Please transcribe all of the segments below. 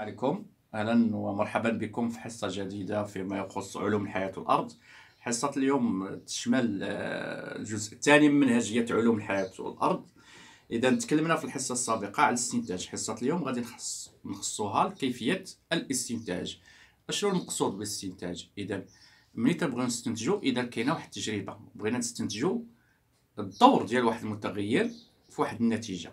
عليكم اهلا ومرحبا بكم في حصه جديده فيما يخص علوم الحياه والارض حصه اليوم تشمل آه، الجزء الثاني من منهجيه علوم الحياه والارض اذا تكلمنا في الحصه السابقه على الاستنتاج حصه اليوم غادي نخص نخصوها لكيفيه الاستنتاج شنو المقصود بالاستنتاج اذا ملي تنبغيو نستنتجو اذا كاينه واحد التجربه بغينا نستنتجو الدور ديال واحد المتغير في واحد النتيجه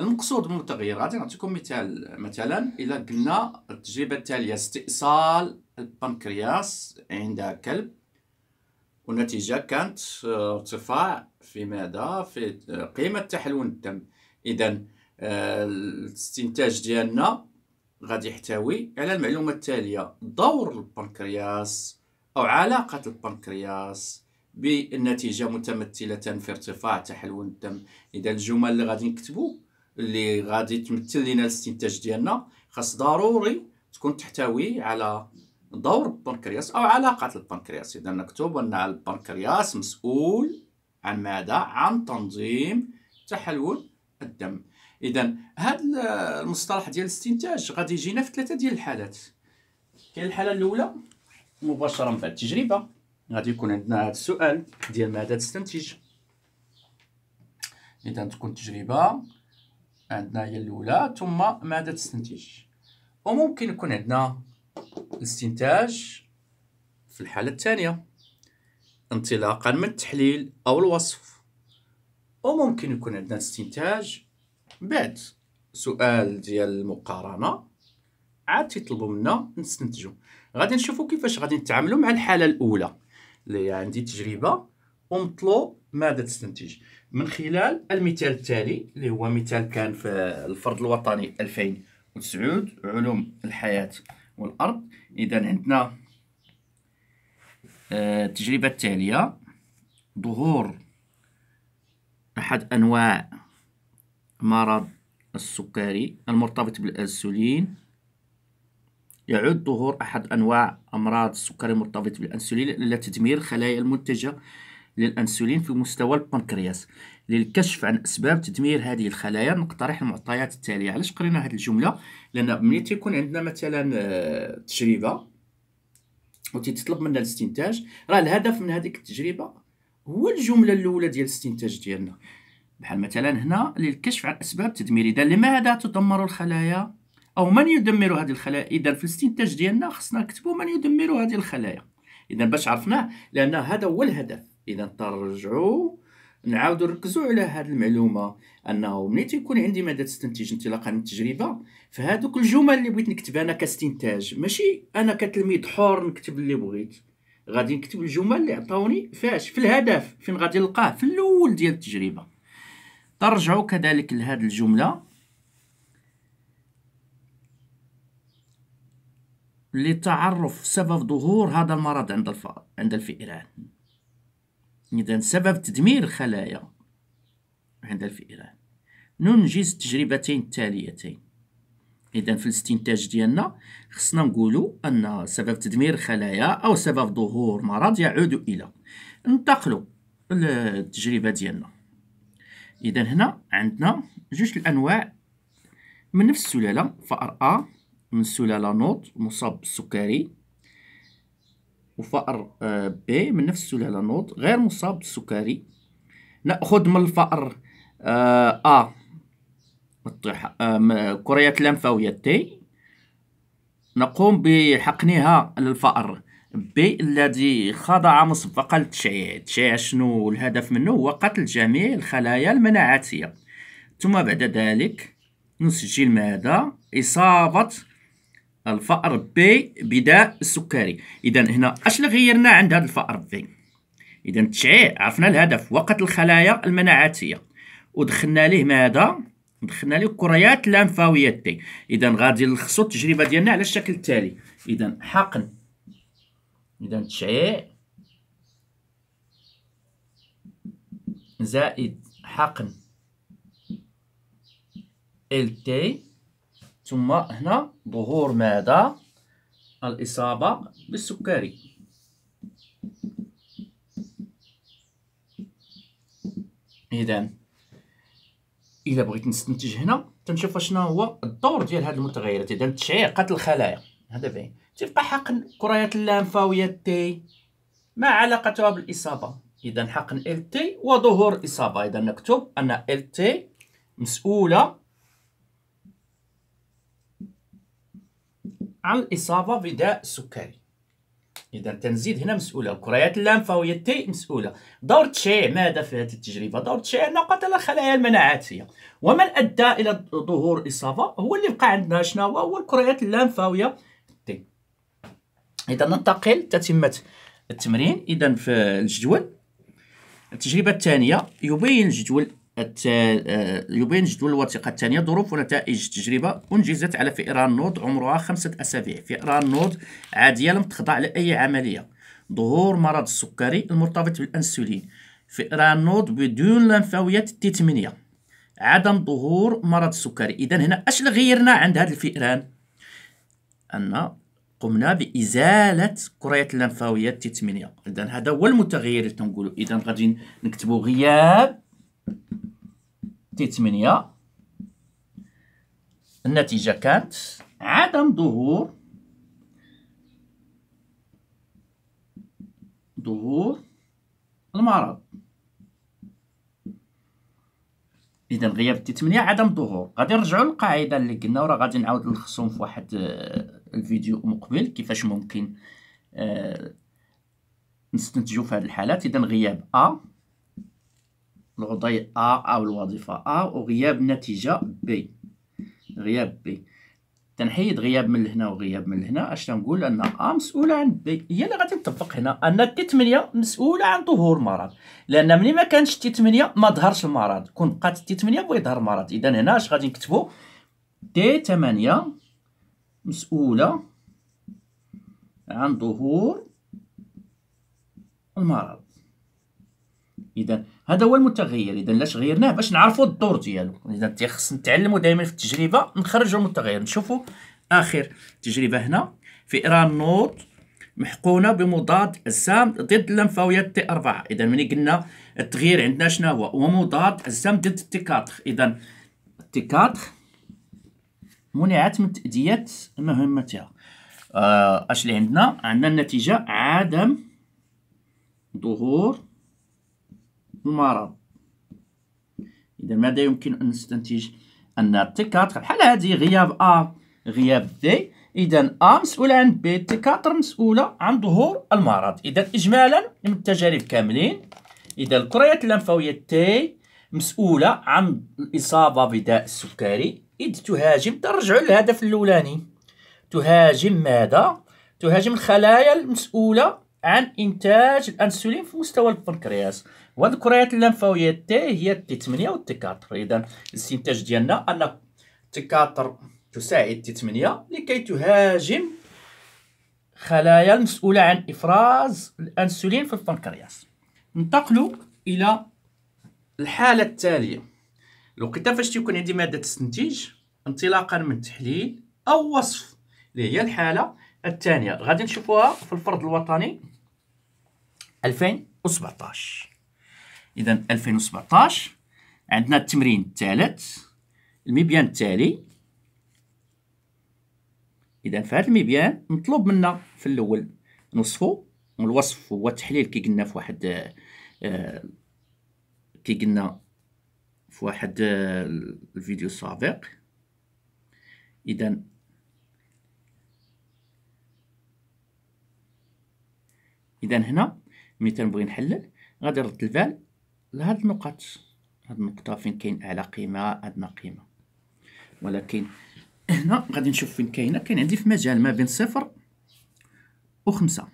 المقصود بالمتغير غادي نعطيكم مثال مثلا الى قلنا التجربه التاليه استئصال البنكرياس عند كلب والنتيجه كانت ارتفاع في ماذا في قيمه تحلون الدم اذا الاستنتاج ديالنا غادي يحتوي على المعلومه التاليه دور البنكرياس او علاقه البنكرياس بالنتيجه متمثله في ارتفاع تحلون الدم اذا الجمل اللي غادي نكتبو اللي غادي تمثل لنا الاستنتاج ديالنا خاص ضروري تكون تحتوي على دور البنكرياس او علاقه البنكرياس اذا نكتب ان البنكرياس مسؤول عن ماذا عن تنظيم تحلل الدم اذا هذا المصطلح ديال الاستنتاج غادي يجينا في ثلاثه ديال الحالات كاين الحاله الاولى مباشره من بعد التجربه غادي يكون عندنا هذا السؤال ديال ماذا تستنتج اذا تكون تجربه عندنا هي الاولى ثم ماذا تستنتج وممكن يكون عندنا الاستنتاج في الحاله الثانيه انطلاقا من التحليل او الوصف وممكن يكون عندنا استنتاج بعد سؤال ديال المقارنه عاد تيطلبوا منا نستنتجوا غادي نشوفوا كيفاش غادي نتعاملوا مع الحاله الاولى اللي عندي تجربه ومطلوب ماذا تستنتج من خلال المثال التالي اللي هو مثال كان في الفرد الوطني 2009 علوم الحياة والأرض إذا عندنا آه، التجربة التالية ظهور أحد أنواع مرض السكري المرتبط بالأنسولين يعود ظهور أحد أنواع أمراض السكري المرتبط بالأنسولين إلى تدمير الخلايا المنتجة للأنسولين في مستوى البنكرياس للكشف عن أسباب تدمير هذه الخلايا نقترح المعطيات التالية علاش قرينا هذه الجملة لأن ملي تيكون عندنا مثلا آه، تجربة وتتطلب منا الاستنتاج راه الهدف من هذيك التجربة هو الجملة الأولى ديال الاستنتاج ديالنا بحال مثلا هنا للكشف عن أسباب تدمير إذا لماذا تدمر الخلايا أو من يدمر هذه الخلايا إذا في الاستنتاج ديالنا خصنا نكتبوا من يدمر هذه الخلايا إذا باش عرفناه لأن هذا هو الهدف اذا نرجعوا نعاودوا نركزوا على هذه المعلومه انه ملي تيكون عندي ماده تستنتج انطلاقا من التجربه فهذوك الجمل اللي بغيت نكتب انا كاستنتاج ماشي انا كتلميذ حر نكتب اللي بغيت غادي نكتب الجمل اللي عطاوني فاش في الهدف فين غادي نلقاه في الاول ديال التجربه ترجعوا كذلك لهذه الجمله لتعرف سبب ظهور هذا المرض عند الف... عند الفئران إذا سبب تدمير الخلايا عند الفئران ننجز التجربتين التاليتين إذا في الاستنتاج ديالنا خصنا نقولوا أن سبب تدمير الخلايا أو سبب ظهور مرض يعود إلى ننتقلوا للتجربة ديالنا إذا هنا عندنا جوج الأنواع من نفس السلالة فأر أ من سلالة نوط مصاب بالسكري وفأر آه، بي من نفس السلالة نوض غير مصاب بالسكري نأخذ من الفأر آه، أ آه، كريات لمفاوية تي نقوم بحقنها للفأر بي الذي خضع مسبقا للتشعيع التشعيع شنو الهدف منه هو قتل جميع الخلايا المناعاتية ثم بعد ذلك نسجل ماذا إصابة الفأر بي بداء السكري اذا هنا اش غيرنا عند هذا الفأر بي اذا التشعيع عرفنا الهدف وقت الخلايا المناعاتيه ودخلنا ليه ماذا دخلنا ليه كريات لمفاويه تي اذا غادي نلخصوا التجربه ديالنا على الشكل التالي اذا حقن اذا تشعيع زائد حقن ال تي ثم هنا ظهور ماذا الإصابة بالسكري إذا إذا بغيت نستنتج هنا تنشوف شنو هو الدور ديال هاد المتغيرات إذا تشعير قتل الخلايا هذا باين تبقى حقن كريات اللمفاوية تي ما علاقتها بالإصابة إذا حقن ال تي وظهور الإصابة إذا نكتب أن ال تي مسؤولة عن الإصابة بداء سكري إذا تنزيد هنا مسؤولة الكريات اللامفاوية تي مسؤولة دور تشي ماذا في هذه التجربة دور تشي أنه قتل الخلايا المناعاتية ومن أدى إلى ظهور الإصابة هو اللي بقى عندنا شنو هو الكريات اللامفاوية تي إذا ننتقل تتمة التمرين إذا في الجدول التجربة الثانية يبين الجدول آه، يبين جدول الوثيقة الثانية ظروف ونتائج التجربة أنجزت على فئران نوض عمرها خمسة أسابيع فئران نوض عادية لم تخضع لأي عملية ظهور مرض السكري المرتبط بالأنسولين فئران نوض بدون لنفاويات تي 8 عدم ظهور مرض السكري إذا هنا أش غيرنا عند هاد الفئران أن قمنا بإزالة كريات اللمفاويات تي 8 إذا هذا هو المتغير اللي تنقولوا إذا غادي نكتبوا غياب تي 8 النتيجة كانت عدم ظهور ظهور المرض اذا غياب تي 8 عدم ظهور غادي نرجعوا للقاعده اللي قلنا وراه غادي نعاود نلخصهم في واحد آه، الفيديو مقبل كيفاش ممكن آه، نستنتجوا في هذه الحالات اذا غياب ا الوضعية أ أو الوظيفة أ وغياب نتيجة بي غياب بي تنحيد غياب من هنا وغياب من هنا اش تنقول ان ا مسؤوله عن بي هي اللي غادي تطبق هنا ان تي 8 مسؤوله عن ظهور مرض لان ملي ما كانش تي 8 ما ظهرش المرض كون بقات تي 8 بغا يظهر المرض اذا هنا اش غادي نكتبوا تي 8 مسؤوله عن ظهور المرض اذا هذا هو المتغير اذا لاش غيرناه باش نعرفوا الدور ديالو اذا خصنا نتعلموا دائما في التجربه نخرجوا المتغير نشوفوا اخر تجربه هنا فئران نوت محقونه بمضاد السام ضد اللمفاويات تي 4 اذا ملي قلنا التغيير عندنا شنو هو هو مضاد السام ضد تي 4 اذا تي 4 منعت من تاديه مهمتها آه، اش اللي عندنا عندنا النتيجه عدم ظهور المرض إذا ماذا يمكن أن نستنتج أن التكاثر بحال هذه غياب أ غياب دي إذا أ مسؤولة عن بي التكاثر مسؤولة عن ظهور المرض إذا إجمالا من التجارب كاملين إذا الكريات اللمفاوية تي مسؤولة عن الإصابة بداء السكري إذ تهاجم ترجع للهدف الأولاني تهاجم ماذا؟ تهاجم الخلايا المسؤولة عن إنتاج الأنسولين في مستوى البنكرياس وهاد الكريات اللمفاويه تي هي تي 8 تي 4 اذا الاستنتاج ديالنا ان تي 4 تساعد تي 8 لكي تهاجم خلايا المسؤوله عن افراز الانسولين في البنكرياس ننتقلوا الى الحاله التاليه الوقيته فاش تيكون عندي ماده تستنتج انطلاقا من تحليل او وصف اللي هي الحاله الثانيه غادي نشوفوها في الفرض الوطني 2017 اذا 2017 عندنا التمرين الثالث المبيان التالي اذا في هذا المبيان مطلوب منا في الاول نوصفو والوصف هو تحليل كي قلنا في واحد آه، كي قلنا في واحد آه، الفيديو السابق اذا اذا هنا ملي بغي نحلل غادي نرد الفال لهاد النقط هاد النقطة فين كاين أعلى قيمة أدنى قيمة ولكن هنا غادي نشوف فين كاينة كاين عندي في مجال ما بين صفر وخمسة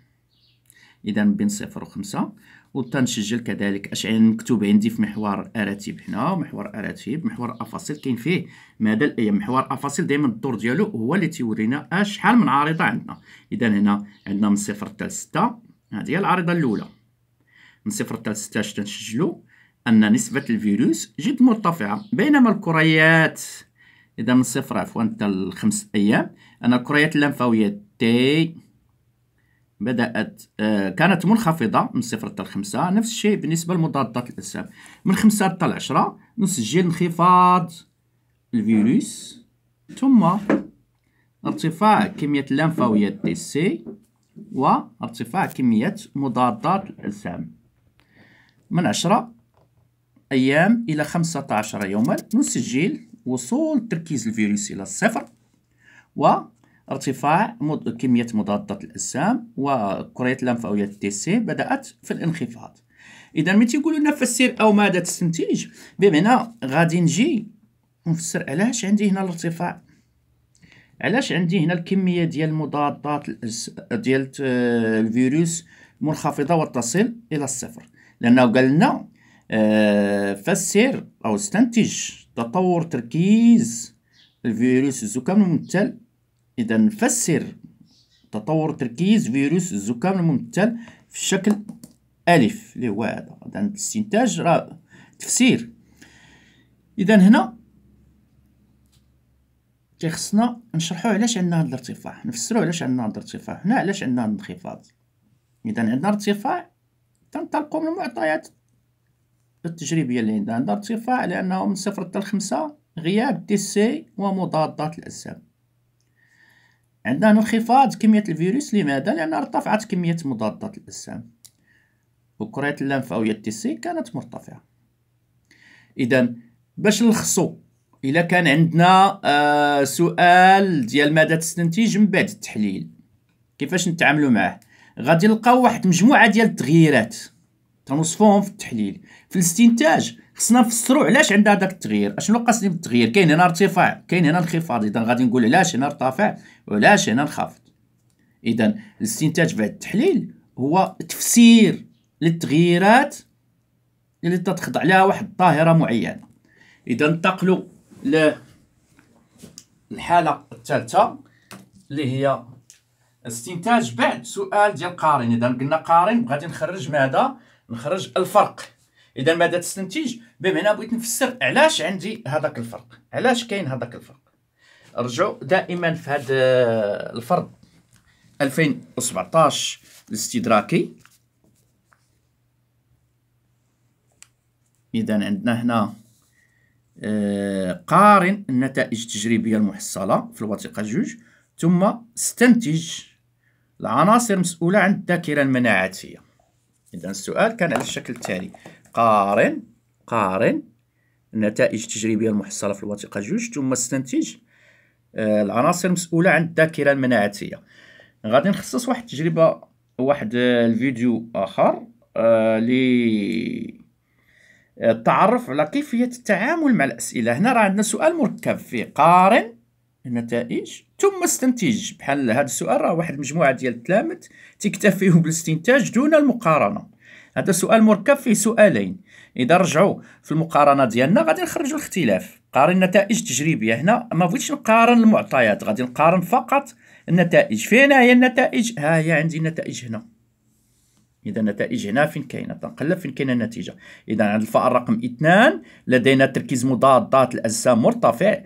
إذا بين صفر وخمسة وتنسجل كذلك أشعين مكتوب عندي في محور اراتيب هنا محور اراتيب محور أفاصيل كاين فيه مدى الأيام محور أفاصيل دائما الدور ديالو هو اللي تيورينا شحال من عارضة عندنا إذا هنا عندنا من صفر حتى لستة هذه هي العارضة الأولى من صفر حتى 16 تنسجلوا أن نسبة الفيروس جد مرتفعة بينما الكريات إذا من صفر عفوا حتى الخمس أيام أن الكريات اللمفاوية تي بدأت آه، كانت منخفضة من صفر حتى الخمسة نفس الشيء بالنسبة لمضادات الاجسام من خمسة حتى العشرة نسجل انخفاض الفيروس ثم ارتفاع كمية اللمفاوية تي سي وارتفاع كمية مضادات الاجسام من عشرة أيام إلى خمسة عشر يوما نسجل وصول تركيز الفيروس إلى الصفر وارتفاع مد... كمية مضادات الأجسام وكريات اللمفاوية تي سي بدأت في الانخفاض إذا ملي تيقولوا لنا فسر أو ماذا تستنتج بمعنى غادي نجي نفسر علاش عندي هنا الارتفاع علاش عندي هنا الكمية ديال المضادات ديال الفيروس منخفضة وتصل إلى الصفر لأنه قال لنا آه، فسر أو استنتج تطور تركيز الفيروس الزكام الممثل إذا فسر تطور تركيز فيروس الزكام الممثل في الشكل ألف اللي هو هذا إذا الاستنتاج راه تفسير إذا هنا كيخصنا نشرحو علاش عندنا هاد الارتفاع نفسرو علاش عندنا هاد الارتفاع هنا علاش عندنا انخفاض الانخفاض إذا عندنا ارتفاع تنطلقوا من المعطيات التجريبية اللي عندنا عندنا ارتفاع لأنه من صفر حتى لخمسة غياب تي سي ومضادات الأجسام عندنا انخفاض كمية الفيروس لماذا؟ لأن ارتفعت كمية مضادات الأجسام وكريات اللمفاوية تي سي كانت مرتفعة إذا باش نلخصو إلا كان عندنا آه سؤال ديال ماذا تستنتج من بعد التحليل كيفاش نتعاملوا معاه غادي نلقاو واحد مجموعه ديال التغييرات تنوصفوهم في التحليل في الاستنتاج خصنا نفسرو علاش عندها هذاك التغيير اشنو قصدي بالتغيير كاين هنا ارتفاع كاين هنا انخفاض اذا غادي نقول علاش هنا ارتفع وعلاش هنا انخفض اذا الاستنتاج بعد التحليل هو تفسير للتغييرات اللي تتخضع لها واحد الظاهره معينه اذا انتقلوا للحاله الثالثه اللي هي استنتاج بعد سؤال ديال قارن اذا قلنا قارن غادي نخرج ماذا نخرج الفرق اذا ماذا تستنتج بمعنى بغيت نفسر علاش عندي هذاك الفرق علاش كاين هذاك الفرق رجعوا دائما في هذا آه، الفرض 2017 الاستدراكي اذا عندنا هنا آه، قارن النتائج التجريبيه المحصله في الوثيقه جوج ثم استنتج العناصر مسؤولة عن الذاكرة المناعاتية إذا السؤال كان على الشكل التالي قارن قارن النتائج التجريبية المحصلة في الوثيقة جوج ثم استنتج آه، العناصر المسؤولة عن الذاكرة المناعاتية غادي نخصص واحد التجربة واحد آه، الفيديو آخر آه، لي التعرف على كيفية التعامل مع الأسئلة هنا راه عندنا سؤال مركب فيه قارن النتائج ثم استنتج بحال هذا السؤال راه واحد المجموعه ديال التلامذ تكتفيوا بالاستنتاج دون المقارنه هذا سؤال مركب فيه سؤالين اذا رجعوا في المقارنه ديالنا غادي نخرجوا الاختلاف قارن النتائج التجريبيه هنا ما بغيتش نقارن المعطيات غادي نقارن فقط النتائج فين هي النتائج ها هي عندي النتائج هنا اذا النتائج هنا فين كاينه تنقلب فين كاينه النتيجه اذا عند الفأر رقم 2 لدينا تركيز مضادات الاجسام مرتفع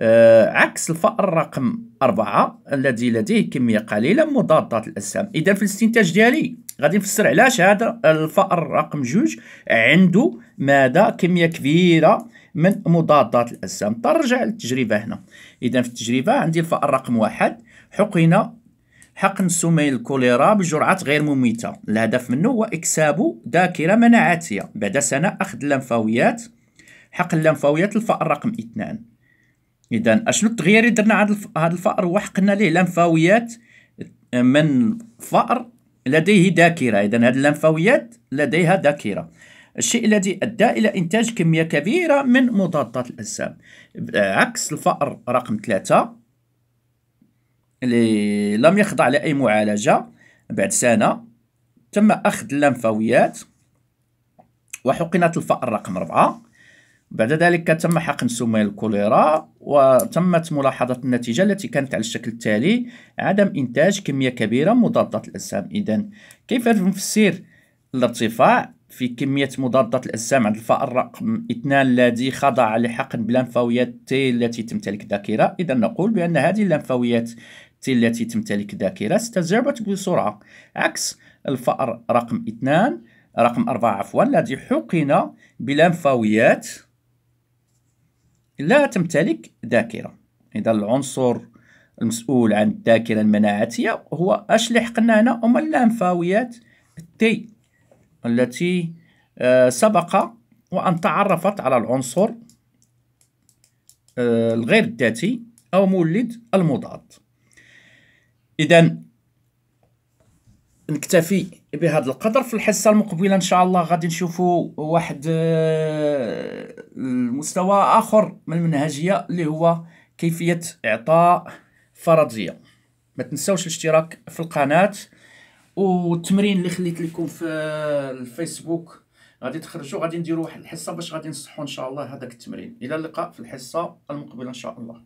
آه، عكس الفأر رقم أربعة الذي لديه كمية قليلة من مضادات الأجسام إذا في الاستنتاج ديالي غادي نفسر علاش هذا الفأر رقم جوج عنده ماذا كمية كبيرة من مضادات الأجسام ترجع للتجربة هنا إذا في التجربة عندي الفأر رقم واحد حقن حقن سميل الكوليرا بجرعات غير مميتة الهدف منه هو إكساب ذاكرة مناعاتية بعد سنة أخذ اللمفاويات حقن اللمفاويات الفأر رقم اثنان اذا اشنو التغيير اللي درنا على هذا الفأر وحقنا حقنا ليه لمفاويات من فأر لديه ذاكره اذا هذه اللمفاويات لديها ذاكره الشيء الذي ادى الى انتاج كميه كبيره من مضادات الاجسام عكس الفأر رقم ثلاثة اللي لم يخضع لاي معالجه بعد سنه تم اخذ اللمفاويات وحقنت الفأر رقم أربعة بعد ذلك تم حقن سمية الكوليرا وتمت ملاحظة النتيجة التي كانت على الشكل التالي عدم إنتاج كمية كبيرة مضادة الأجسام إذا كيف نفسر الارتفاع في كمية مضادات الأجسام عند الفأر رقم 2 الذي خضع لحقن بلمفاويات تي التي تمتلك ذاكرة إذا نقول بأن هذه اللمفاويات تي التي تمتلك ذاكرة استجابت بسرعة عكس الفأر رقم 2 رقم 4 عفوا الذي حقن بلمفاويات لا تمتلك ذاكرة إذا العنصر المسؤول عن الذاكرة المناعتية هو أش اللي حقنا هنا هما اللامفاويات التي التي آه، سبق وأن تعرفت على العنصر آه، الغير الذاتي أو مولد المضاد إذا نكتفي بهذا القدر في الحصه المقبله ان شاء الله غادي نشوفوا واحد المستوى آه، اخر من المنهجيه اللي هو كيفيه اعطاء فرضيه ما تنساوش الاشتراك في القناه والتمرين اللي خليت لكم في الفيسبوك غادي تخرجوا غادي نديروا واحد الحصه باش غادي نصحوا ان شاء الله هذاك التمرين الى اللقاء في الحصه المقبله ان شاء الله